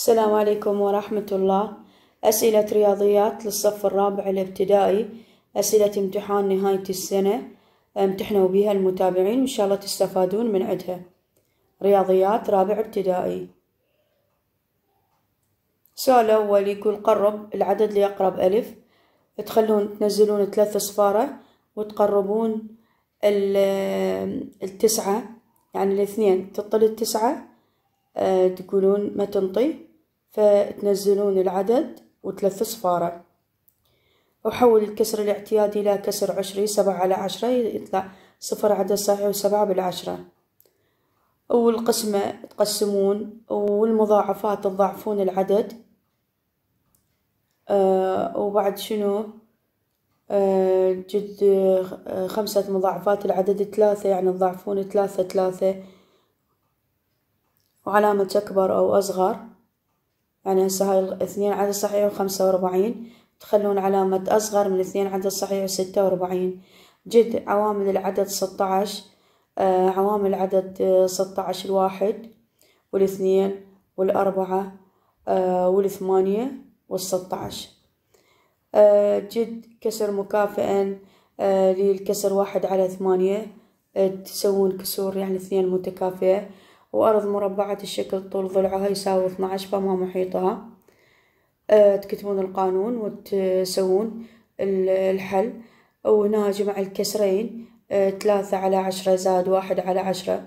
السلام عليكم ورحمة الله أسئلة رياضيات للصف الرابع الابتدائي أسئلة امتحان نهاية السنة امتحنوا بها المتابعين وإن شاء الله تستفادون من عدها رياضيات رابع ابتدائي السؤال الأول يقول قرب العدد لأقرب ألف تخلون تنزلون ثلاث صفارة وتقربون التسعة يعني الاثنين تطل التسعة آه، تقولون ما تنطي فتنزلون العدد وثلاث صفارة أحول الكسر الاعتيادي إلى كسر عشري سبعة على عشرة يطلع صفر عدد صحيح وسبعة بالعشرة والقسمة تقسمون والمضاعفات تضاعفون العدد آه وبعد شنو آه جد خمسة مضاعفات العدد ثلاثة يعني تضاعفون ثلاثة ثلاثة وعلامة أكبر أو أصغر يعني هسه هاي اثنين عدد صحيح وخمسة وأربعين تخلون علامة أصغر من اثنين عدد صحيح وستة وأربعين جد عوامل العدد ستة آه عوامل العدد آه، ستة الواحد والاثنين والأربعة آه، والثمانية والستة آه جد كسر مكافئا آه، للكسر واحد على ثمانية تسوون كسور يعني اثنين متكافئة وأرض مربعة الشكل طول ضلعها يساوي 12 فما محيطها أه، تكتبون القانون وتسوون الحل وهنا جمع الكسرين أه، ثلاثة على عشرة زائد واحد على عشرة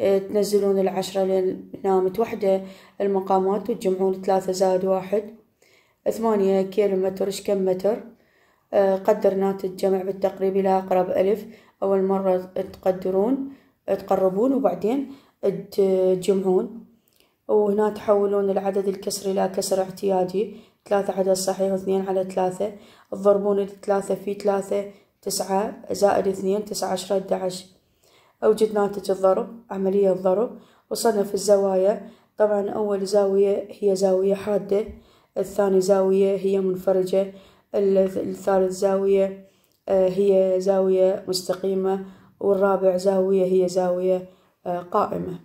أه، تنزلون العشرة لأن هنا المقامات وتجمعون ثلاثة زائد واحد ثمانية كيلو متر كم متر قدر ناتج الجمع بالتقريب إلى أقرب ألف أول مرة تقدرون تقربون وبعدين تجمعون وهنا تحولون العدد الكسري إلى كسر اعتيادي ثلاثة عدد صحيح واثنين على ثلاثة تضربون الثلاثة في ثلاثة تسعة زائد اثنين تسعة عشرة ادعش أوجد ناتج الضرب عملية الضرب وصنف الزوايا طبعا أول زاوية هي زاوية حادة الثاني زاوية هي منفرجة الثالث زاوية آه، هي زاوية مستقيمة والرابع زاوية هي زاوية قائمة